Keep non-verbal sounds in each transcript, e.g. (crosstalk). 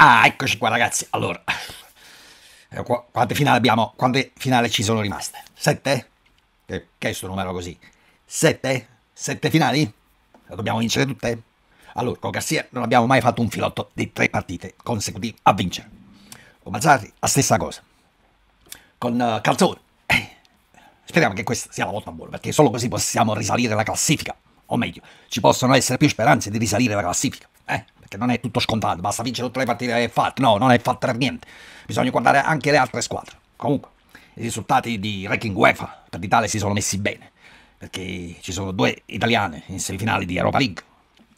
Ah, eccoci qua ragazzi. Allora, eh, quante finali abbiamo? Quante finali ci sono rimaste? Sette? Che, che è questo numero così? Sette? Sette finali? Le dobbiamo vincere tutte? Allora, con Garcia non abbiamo mai fatto un filotto di tre partite consecutive a vincere. Con Mazzarri la stessa cosa. Con uh, Calzone. Eh, speriamo che questa sia la volta buona, perché solo così possiamo risalire la classifica. O meglio, ci possono essere più speranze di risalire la classifica. Eh? perché non è tutto scontato, basta vincere tutte le partite e fatto, no, non è fatto per niente, bisogna guardare anche le altre squadre. Comunque, i risultati di Ranking UEFA per l'Italia si sono messi bene, perché ci sono due italiane in semifinali di Europa League,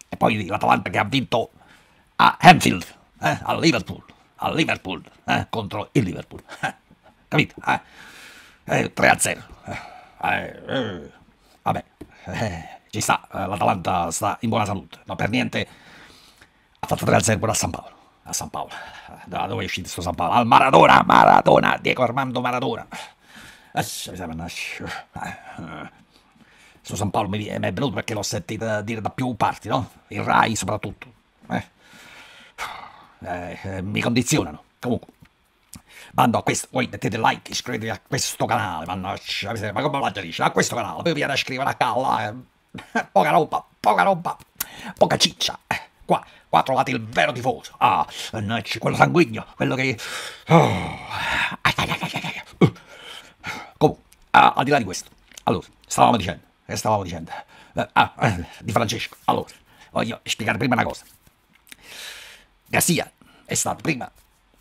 e poi l'Atalanta che ha vinto a Anfield, eh, a Liverpool, a Liverpool, eh, contro il Liverpool, (laughs) eh, capito? Eh, 3 a 0. Eh, eh, vabbè, ci sta, l'Atalanta sta in buona salute, ma per niente ha fatto 3-0 a San Paolo. A San Paolo. Da dove è uscito sto San Paolo? Al Maradona, Maradona, Diego Armando Maradona. Questo eh, eh, San Paolo mi è venuto perché l'ho sentito dire da più parti, no? Il Rai soprattutto. Eh. Eh, eh mi condizionano. Comunque. Mando a questo, voi mettete like, iscrivetevi a questo canale, mannaggia, ma come la dice? A questo canale, poi viene a scrivere a calla, eh. (laughs) poca roba, poca roba, poca ciccia. Qua, qua trovate il vero tifoso. Ah, annacci, quello sanguigno, quello che... Oh. Uh. Comunque, ah, al di là di questo, allora, stavamo dicendo, che eh, stavamo dicendo? Eh, ah, eh, di Francesco. Allora, voglio spiegare prima una cosa. Garcia è stato prima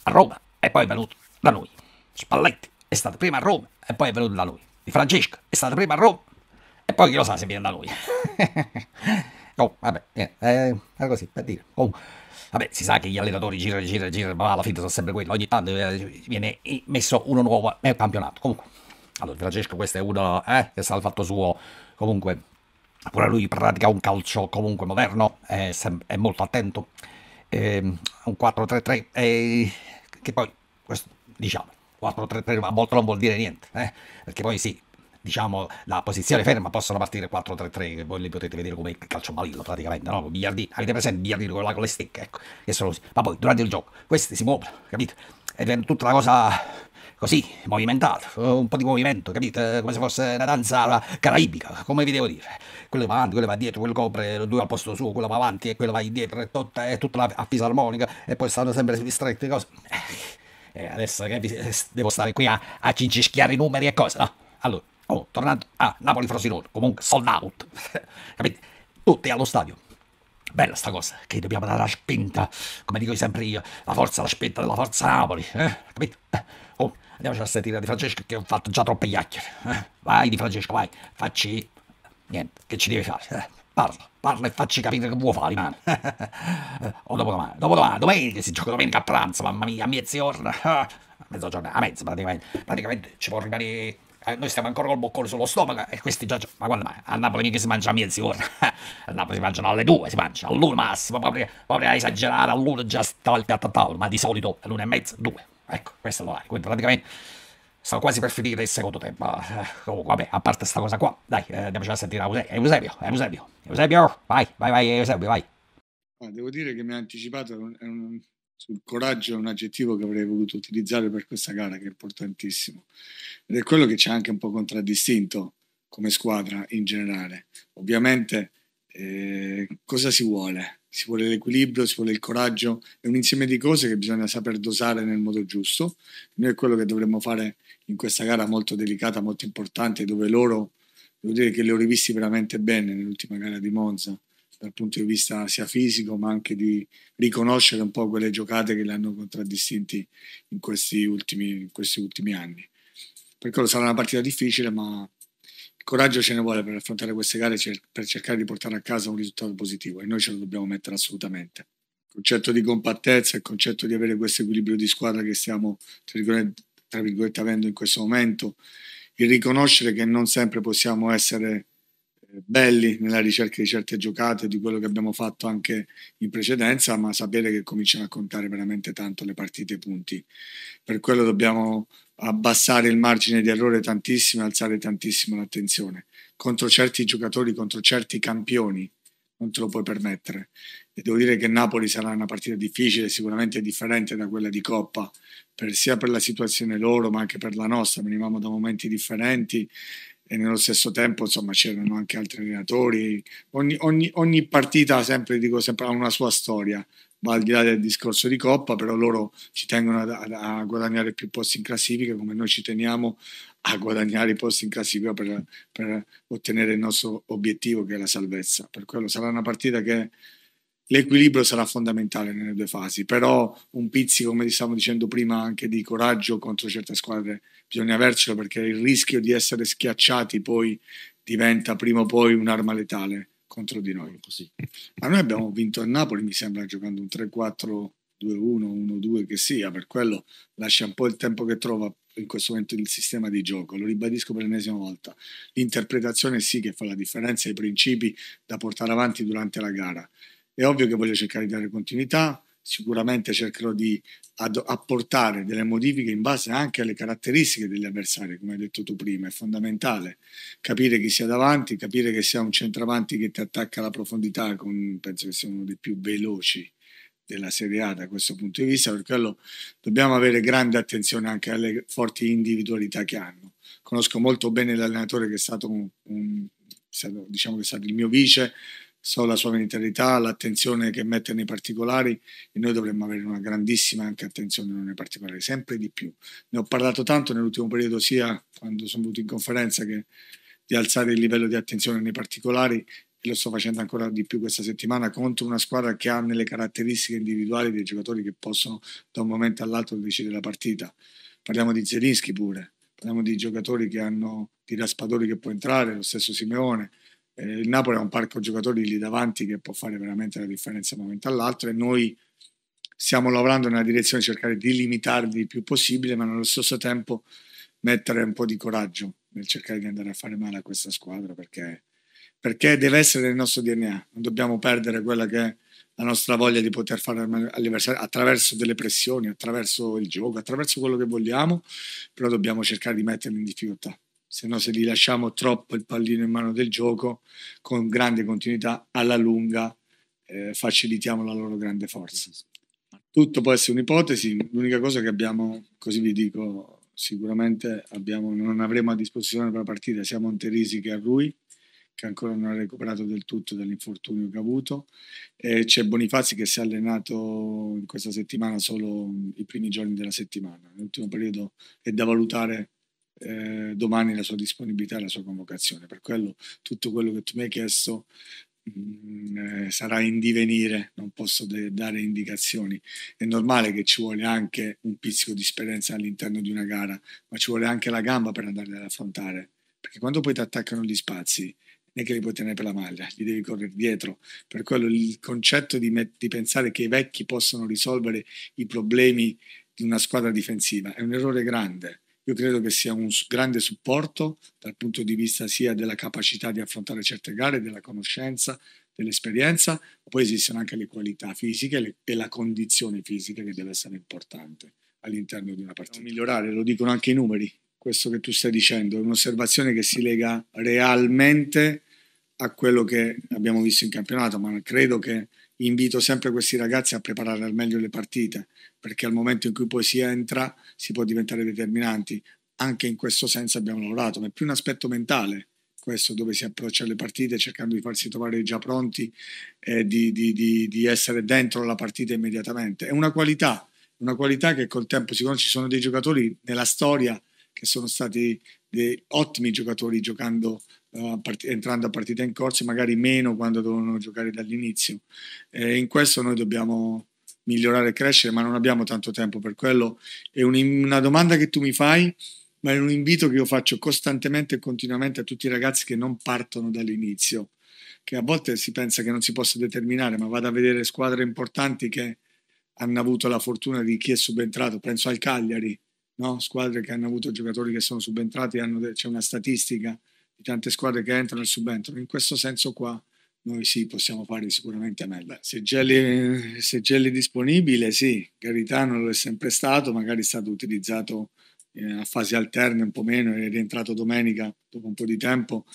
a Roma e poi è venuto da noi. Spalletti è stato prima a Roma e poi è venuto da noi. Di Francesco è stato prima a Roma e poi chi lo sa se viene da noi. (laughs) Oh, vabbè, niente, eh, era eh, così, per dire. Oh. Vabbè, si sa che gli allenatori girano, girano, girano, ma alla fine sono sempre quello. Ogni tanto eh, viene messo uno nuovo nel campionato. Comunque, allora, Francesco, questo è uno eh, che sta al fatto suo. Comunque, pure lui pratica un calcio comunque moderno, è, è molto attento. È ehm, un 4-3-3, che poi, questo, diciamo, 4-3-3 a volte non vuol dire niente, eh? perché poi sì, diciamo, la posizione ferma, possono partire 4-3-3, che voi li potete vedere come il calcio balillo praticamente, no? Biliardino, avete presente biliardino con, con le stecche, ecco, che sono così. Ma poi durante il gioco questi si muovono, capite? Ed è tutta la cosa così, movimentata, un po' di movimento, capite? Come se fosse una danza caraibica, come vi devo dire. Quello va avanti, quello va dietro, quello copre, due al posto suo, quello va avanti e quello va indietro, è tutta, è tutta la fisarmonica e poi stanno sempre distretti cose. E eh, adesso che vi, eh, devo stare qui a, a cincischiare i numeri e cose, no? Allora, Oh, tornando a Napoli-Frosinone, comunque sold out, (laughs) capite? Tutti allo stadio. Bella sta cosa, che dobbiamo dare la spinta, come dico sempre io, la forza, la spinta della forza Napoli, eh? capite? Oh, andiamoci a sentire Di Francesco che ho fatto già troppe chiacchiere. Eh? Vai Di Francesco, vai, facci... Niente, che ci devi fare? Eh? Parla, parla e facci capire che vuoi fare, man. (laughs) o oh, dopo domani, dopo domani, domenica si gioca domenica a pranzo, mamma mia, a mezz'ora, (laughs) a mezzogiorno, a mezzo praticamente, praticamente ci può rimanere eh, noi stiamo ancora col boccone sullo stomaco e questi già, ma quando mai? A Napoli mica si mangia a (laughs) mezz'ora, a Napoli si mangiano alle due, si mangia all'uno massimo, proprio, proprio a esagerare all'uno già stava il piatto a tavola, ma di solito all'una e mezza, due, ecco, questo è l'orario, quindi praticamente stavo quasi per finire il secondo tempo, eh, comunque vabbè, a parte questa cosa qua, dai, eh, andiamoci a sentire Eusebio, Eusebio, Eusebio, vai, vai, vai Eusebio, vai. Ah, devo dire che mi ha anticipato, è un, sul coraggio è un aggettivo che avrei voluto utilizzare per questa gara che è importantissimo ed è quello che ci ha anche un po' contraddistinto come squadra in generale. Ovviamente eh, cosa si vuole? Si vuole l'equilibrio, si vuole il coraggio, è un insieme di cose che bisogna saper dosare nel modo giusto. Noi è quello che dovremmo fare in questa gara molto delicata, molto importante, dove loro, devo dire che li ho rivisti veramente bene nell'ultima gara di Monza dal punto di vista sia fisico ma anche di riconoscere un po' quelle giocate che li hanno contraddistinti in questi ultimi, in questi ultimi anni. Per quello sarà una partita difficile ma il coraggio ce ne vuole per affrontare queste gare, per cercare di portare a casa un risultato positivo e noi ce lo dobbiamo mettere assolutamente. Il concetto di compattezza, il concetto di avere questo equilibrio di squadra che stiamo, tra virgolette, tra virgolette avendo in questo momento, il riconoscere che non sempre possiamo essere belli nella ricerca di certe giocate, di quello che abbiamo fatto anche in precedenza, ma sapere che cominciano a contare veramente tanto le partite e punti. Per quello dobbiamo abbassare il margine di errore tantissimo e alzare tantissimo l'attenzione. Contro certi giocatori, contro certi campioni, non te lo puoi permettere. E devo dire che Napoli sarà una partita difficile, sicuramente differente da quella di Coppa, per, sia per la situazione loro, ma anche per la nostra. Venivamo da momenti differenti e nello stesso tempo insomma c'erano anche altri allenatori. Ogni, ogni, ogni partita, sempre dico sempre, ha una sua storia, va al di là del discorso di Coppa, però loro ci tengono a, a guadagnare più posti in classifica come noi ci teniamo a guadagnare i posti in classifica per, per ottenere il nostro obiettivo che è la salvezza. Per quello sarà una partita che l'equilibrio sarà fondamentale nelle due fasi, però un pizzico, come stavamo dicendo prima, anche di coraggio contro certe squadre bisogna avercelo perché il rischio di essere schiacciati poi diventa prima o poi un'arma letale contro di noi. Così. Ma noi abbiamo vinto a Napoli, mi sembra, giocando un 3-4. 2-1, 1-2 che sia, per quello lascia un po' il tempo che trova in questo momento il sistema di gioco, lo ribadisco per l'ennesima volta. L'interpretazione sì che fa la differenza, i principi da portare avanti durante la gara. È ovvio che voglio cercare di dare continuità, sicuramente cercherò di apportare delle modifiche in base anche alle caratteristiche degli avversari, come hai detto tu prima, è fondamentale capire chi sia davanti, capire che sia un centravanti che ti attacca alla profondità, con, penso che sia uno dei più veloci della Serie A da questo punto di vista, per quello dobbiamo avere grande attenzione anche alle forti individualità che hanno. Conosco molto bene l'allenatore che è stato, un, un, diciamo che è stato il mio vice, so la sua mentalità, l'attenzione che mette nei particolari e noi dovremmo avere una grandissima anche attenzione nei particolari, sempre di più. Ne ho parlato tanto nell'ultimo periodo, sia quando sono venuto in conferenza che di alzare il livello di attenzione nei particolari e lo sto facendo ancora di più questa settimana contro una squadra che ha nelle caratteristiche individuali dei giocatori che possono da un momento all'altro decidere la partita. Parliamo di Zelinski pure, parliamo di giocatori che hanno, di Raspadori che può entrare, lo stesso Simeone, eh, il Napoli ha un parco giocatori lì davanti che può fare veramente la differenza da un momento all'altro e noi stiamo lavorando nella direzione di cercare di limitarli il più possibile, ma nello stesso tempo mettere un po' di coraggio nel cercare di andare a fare male a questa squadra perché, perché deve essere nel nostro DNA, non dobbiamo perdere quella che è la nostra voglia di poter fare all'avversario attraverso delle pressioni, attraverso il gioco, attraverso quello che vogliamo, però dobbiamo cercare di metterli in difficoltà se no se li lasciamo troppo il pallino in mano del gioco, con grande continuità, alla lunga eh, facilitiamo la loro grande forza. Tutto può essere un'ipotesi, l'unica cosa che abbiamo, così vi dico, sicuramente abbiamo, non avremo a disposizione per la partita sia Monterisi che a Rui che ancora non ha recuperato del tutto dall'infortunio che ha avuto. e c'è Bonifazi che si è allenato in questa settimana solo mm, i primi giorni della settimana. L'ultimo periodo è da valutare eh, domani la sua disponibilità e la sua convocazione. Per quello tutto quello che tu mi hai chiesto mm, eh, sarà in divenire, non posso de- dare indicazioni. È normale che ci vuole anche un pizzico di esperienza all'interno di una gara, ma ci vuole anche la gamba per andare ad affrontare, perché quando poi ti attaccano gli spazi non è che li puoi tenere per la maglia, li devi correre dietro. Per quello il concetto di, met- di pensare che i vecchi possono risolvere i problemi di una squadra difensiva è un errore grande io credo che sia un grande supporto dal punto di vista sia della capacità di affrontare certe gare, della conoscenza, dell'esperienza, poi esistono anche le qualità fisiche e la condizione fisica che deve essere importante all'interno di una partita. Migliorare, lo dicono anche i numeri, questo che tu stai dicendo, è un'osservazione che si lega realmente a quello che abbiamo visto in campionato, ma credo che invito sempre questi ragazzi a preparare al meglio le partite, perché al momento in cui poi si entra si può diventare determinanti. Anche in questo senso abbiamo lavorato, ma è più un aspetto mentale questo dove si approccia alle partite cercando di farsi trovare già pronti e di, di, di, di, essere dentro la partita immediatamente. È una qualità, una qualità che col tempo si conosce. ci sono dei giocatori nella storia che sono stati dei ottimi giocatori giocando entrando a partita in corso, magari meno quando dovevano giocare dall'inizio. E in questo noi dobbiamo migliorare e crescere, ma non abbiamo tanto tempo per quello. È un, una domanda che tu mi fai, ma è un invito che io faccio costantemente e continuamente a tutti i ragazzi che non partono dall'inizio, che a volte si pensa che non si possa determinare, ma vado a vedere squadre importanti che hanno avuto la fortuna di chi è subentrato, penso al Cagliari, no? squadre che hanno avuto giocatori che sono subentrati, hanno, c'è una statistica di tante squadre che entrano e subentrano. In questo senso qua noi sì possiamo fare sicuramente meglio. Se Gelli, se Gelli è disponibile, sì, Garitano lo è sempre stato, magari è stato utilizzato eh, a fasi alterne un po' meno, è rientrato domenica dopo un po' di tempo,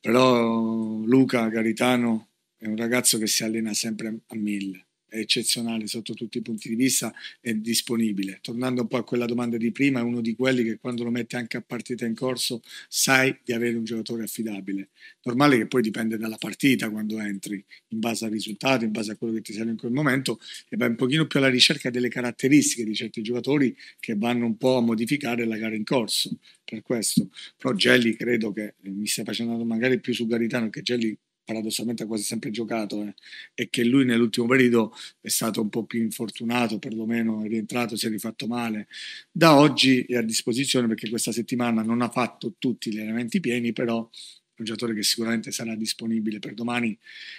però Luca Garitano è un ragazzo che si allena sempre a mille eccezionale sotto tutti i punti di vista è disponibile. Tornando un po' a quella domanda di prima, è uno di quelli che quando lo metti anche a partita in corso sai di avere un giocatore affidabile. Normale che poi dipende dalla partita quando entri, in base al risultato, in base a quello che ti serve in quel momento e vai un pochino più alla ricerca delle caratteristiche di certi giocatori che vanno un po' a modificare la gara in corso. Per questo, però Gelli credo che eh, mi stia facendo magari più su Garitano che Gelli paradossalmente ha quasi sempre giocato eh, e che lui nell'ultimo periodo è stato un po' più infortunato, perlomeno è rientrato, si è rifatto male. Da oggi è a disposizione perché questa settimana non ha fatto tutti gli elementi pieni, però è un giocatore che sicuramente sarà disponibile per domani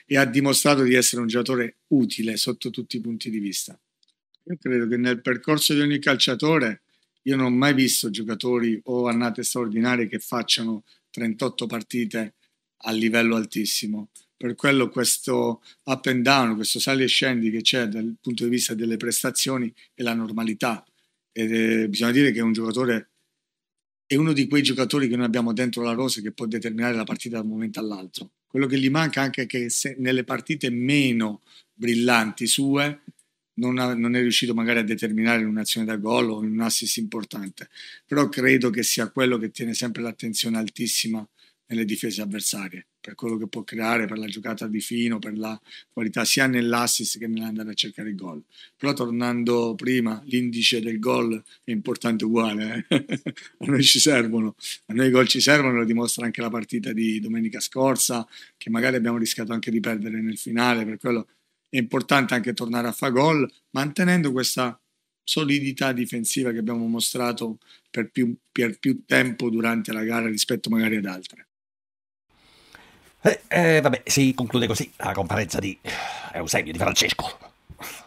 e ha dimostrato di essere un giocatore utile sotto tutti i punti di vista. Io credo che nel percorso di ogni calciatore io non ho mai visto giocatori o annate straordinarie che facciano 38 partite a livello altissimo. Per quello questo up and down, questo sali e scendi che c'è dal punto di vista delle prestazioni è la normalità. Ed È, bisogna dire che è un giocatore è uno di quei giocatori che noi abbiamo dentro la rosa che può determinare la partita da un momento all'altro. Quello che gli manca anche è che nelle partite meno brillanti sue non, ha, non, è riuscito magari a determinare un'azione da gol o un assist importante, però credo che sia quello che tiene sempre l'attenzione altissima nelle difese avversarie, per quello che può creare, per la giocata di fino, per la qualità sia nell'assist che nell'andare a cercare il gol. Però tornando prima, l'indice del gol è importante uguale, eh? (laughs) a noi ci servono, a noi i gol ci servono, lo dimostra anche la partita di domenica scorsa, che magari abbiamo rischiato anche di perdere nel finale, per quello è importante anche tornare a fare gol, mantenendo questa solidità difensiva che abbiamo mostrato per più, per più tempo durante la gara rispetto magari ad altre. Eh, eh, vabbè, si conclude così la conferenza di eh, Eusebio, di Francesco.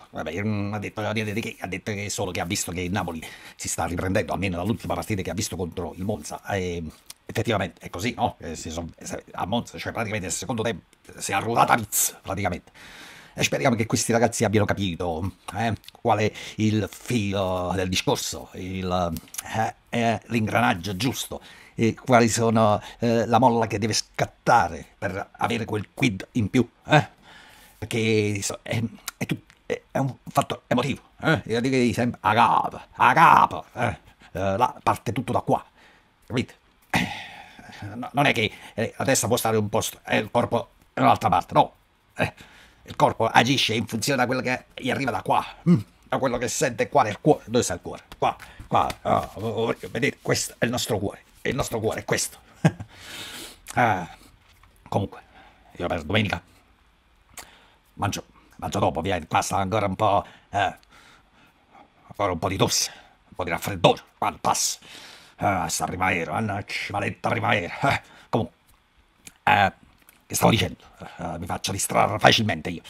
Vabbè, mm, ha detto, ha detto, che, ha detto solo che ha visto che il Napoli si sta riprendendo, almeno dall'ultima partita che ha visto contro il Monza. E effettivamente è così, no? Eh, Sono, eh, a Monza, cioè praticamente nel secondo tempo si è arruolata Piz, praticamente. E speriamo che questi ragazzi abbiano capito eh, qual è il filo del discorso, l'ingranaggio giusto e quali sono eh, la molla che deve scattare per avere quel quid in più. Eh? Perché so, è, è, è, un fatto emotivo. Eh? Io direi sempre a capo, a capo. Eh? eh? Là parte tutto da qua. Capite? Eh, no, non è che la eh, testa può stare in un posto e il corpo in un'altra parte, no. il corpo agisce in funzione da quello che gli arriva da qua. Mm quello che sente qua nel cuore. Dove sta il cuore? Qua, qua. Oh, oh vedete, questo è il nostro cuore e il nostro cuore è questo. (laughs) ah, comunque, io per domenica mangio, mangio dopo, via, qua sta ancora un po', eh, ancora un po' di tosse, un po' di raffreddore, qua passa. Ah, sta primavera, mannaggia, maledetta primavera. Ah, comunque, eh, che stavo dicendo? Eh, mi faccio distrarre facilmente io.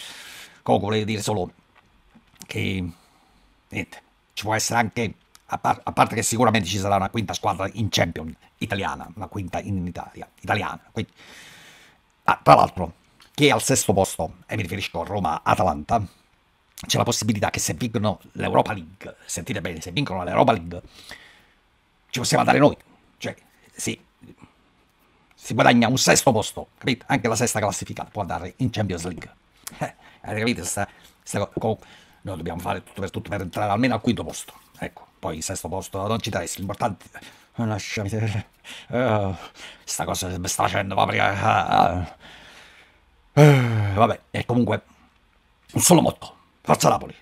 Comunque volevo dire solo che, niente, ci può essere anche a, par a, parte che sicuramente ci sarà una quinta squadra in Champions italiana, una quinta in Italia, italiana. Quindi... Ah, tra l'altro, che è al sesto posto, e mi riferisco a Roma-Atalanta, c'è la possibilità che se vincono l'Europa League, sentite bene, se vincono l'Europa League, ci possiamo andare noi. Cioè, sì, si guadagna un sesto posto, capite? Anche la sesta classificata può andare in Champions League. Eh, capito? Sta, sta, noi dobbiamo fare tutto per tutto per entrare almeno al quinto posto. Ecco. Poi in sesto posto non ci interessa, l'importante... è eh, Lasciami te... Oh, sta cosa mi sta facendo proprio... Uh, eh, vabbè, e comunque... Un solo motto. Forza Napoli.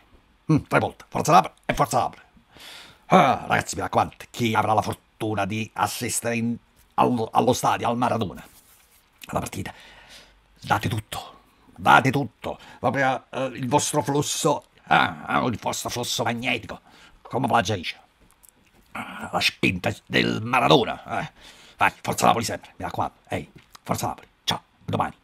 Mm, tre volte. Forza Napoli e Forza Napoli. Ah, ragazzi, mi raccomando, chi avrà la fortuna di assistere in, allo, allo, stadio, al Maradona, alla partita, date tutto, date tutto, proprio eh, il vostro flusso, ah, il vostro flusso magnetico, come Plaggia dice, ah, la spinta del Maradona. Eh. Vai, forza Napoli sempre, mi raccomando. Ehi, forza Napoli. Ciao, domani.